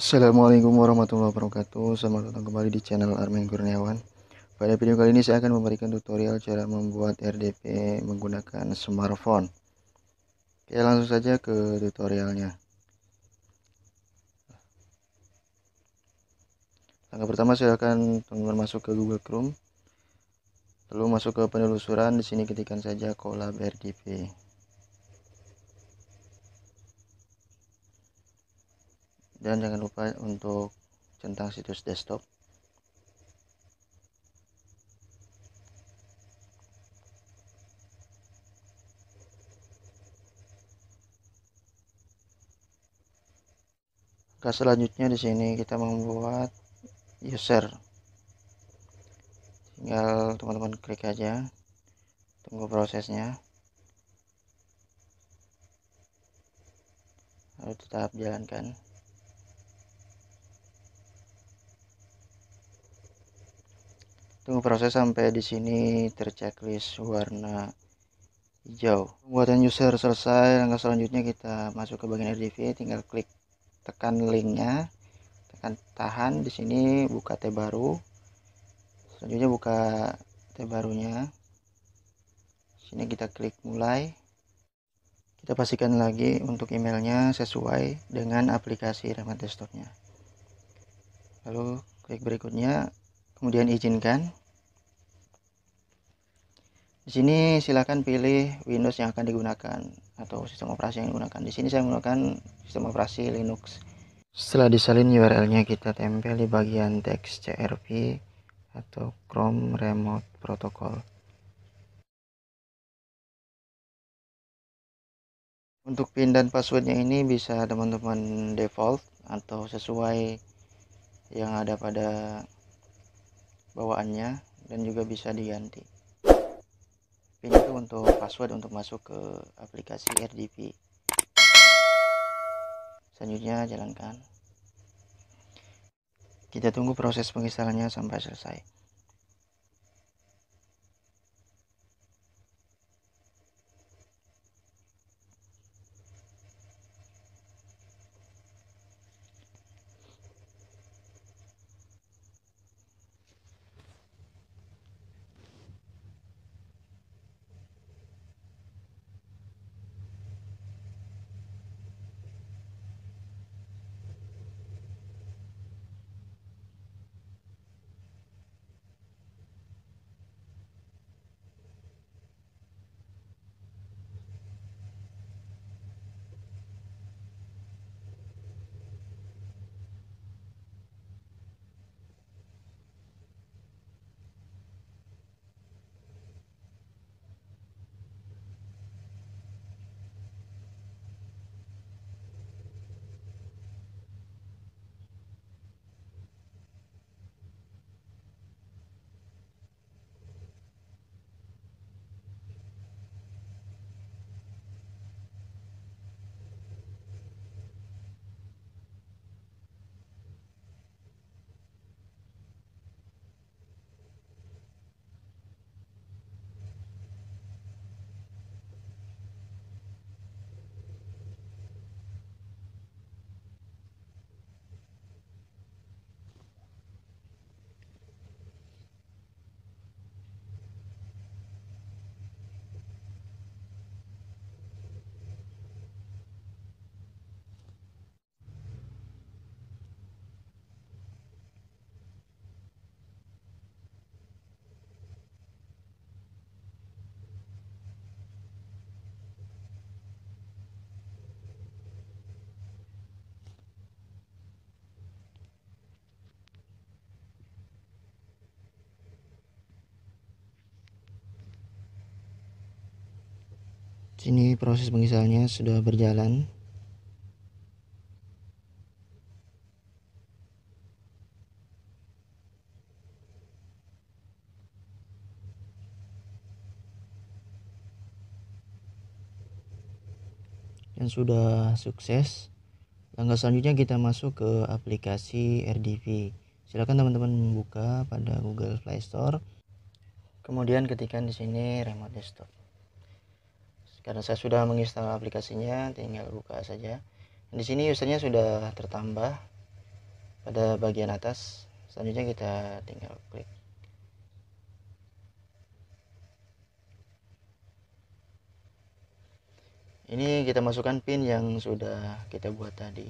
Assalamualaikum warahmatullahi wabarakatuh Selamat datang kembali di channel Armin Kurniawan Pada video kali ini saya akan memberikan tutorial cara membuat RDP menggunakan smartphone Oke langsung saja ke tutorialnya Langkah pertama saya teman-teman masuk ke Google Chrome Lalu masuk ke penelusuran di sini ketikkan saja kolab RDP dan jangan lupa untuk centang situs desktop Langkah selanjutnya di sini kita membuat user. Tinggal teman-teman klik aja. Tunggu prosesnya. Lalu tetap jalankan. tunggu proses sampai di sini terchecklist warna hijau pembuatan user selesai langkah selanjutnya kita masuk ke bagian RDV tinggal klik tekan linknya tekan tahan di sini buka tab baru selanjutnya buka tab barunya sini kita klik mulai kita pastikan lagi untuk emailnya sesuai dengan aplikasi Rahmat Desktopnya lalu klik berikutnya kemudian izinkan di sini silahkan pilih Windows yang akan digunakan atau sistem operasi yang digunakan di sini saya menggunakan sistem operasi Linux setelah disalin URL-nya kita tempel di bagian teks CRP atau Chrome Remote Protocol untuk pin dan passwordnya ini bisa teman-teman default atau sesuai yang ada pada bawaannya dan juga bisa diganti pin itu untuk password untuk masuk ke aplikasi RDP selanjutnya jalankan kita tunggu proses penginstalannya sampai selesai Sini proses pengisalnya sudah berjalan. dan sudah sukses langkah selanjutnya kita masuk ke aplikasi RDV silakan teman-teman membuka pada Google Play Store kemudian ketikkan di sini remote desktop karena saya sudah menginstal aplikasinya tinggal buka saja di sini usernya sudah tertambah pada bagian atas selanjutnya kita tinggal klik ini kita masukkan pin yang sudah kita buat tadi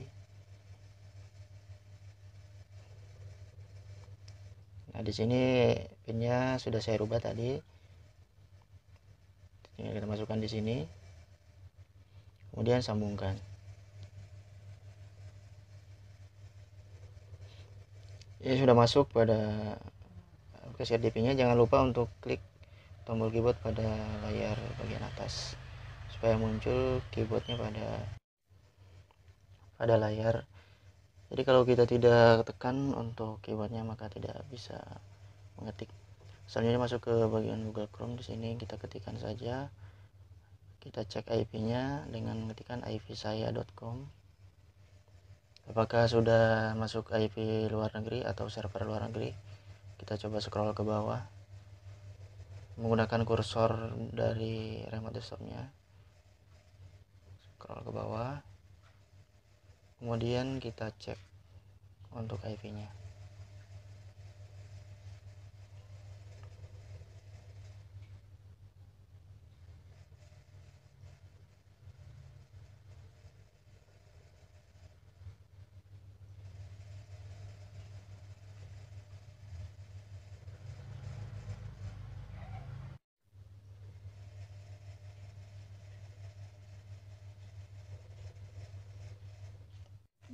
nah di sini pinnya sudah saya rubah tadi ya, kita masukkan di sini kemudian sambungkan ini sudah masuk pada aplikasi RDP nya jangan lupa untuk klik tombol keyboard pada layar bagian atas supaya muncul keyboardnya pada pada layar jadi kalau kita tidak tekan untuk keyboardnya maka tidak bisa mengetik selanjutnya masuk ke bagian Google Chrome di sini kita ketikkan saja kita cek IP nya dengan mengetikkan ipsaya.com apakah sudah masuk IP luar negeri atau server luar negeri kita coba scroll ke bawah menggunakan kursor dari remote desktop nya scroll ke bawah kemudian kita cek untuk IP nya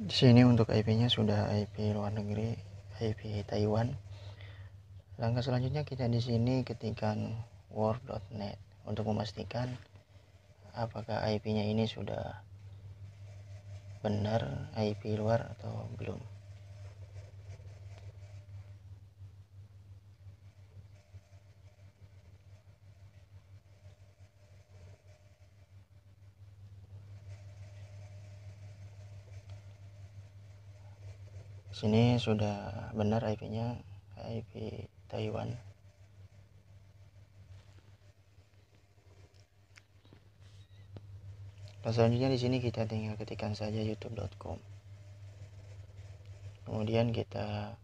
di sini untuk IP-nya sudah IP luar negeri, IP Taiwan. Langkah selanjutnya kita di sini ketikkan word.net untuk memastikan apakah IP-nya ini sudah benar IP luar atau belum. sini sudah benar IP-nya IP Taiwan Nah, selanjutnya di sini kita tinggal ketikkan saja youtube.com. Kemudian kita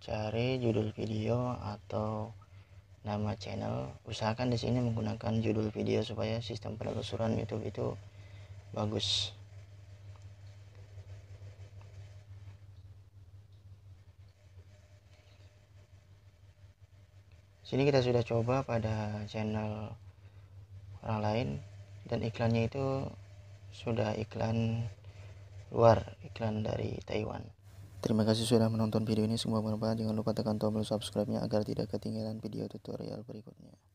cari judul video atau nama channel. Usahakan di sini menggunakan judul video supaya sistem penelusuran YouTube itu bagus. sini kita sudah coba pada channel orang lain dan iklannya itu sudah iklan luar iklan dari Taiwan terima kasih sudah menonton video ini semua bermanfaat jangan lupa tekan tombol subscribe nya agar tidak ketinggalan video tutorial berikutnya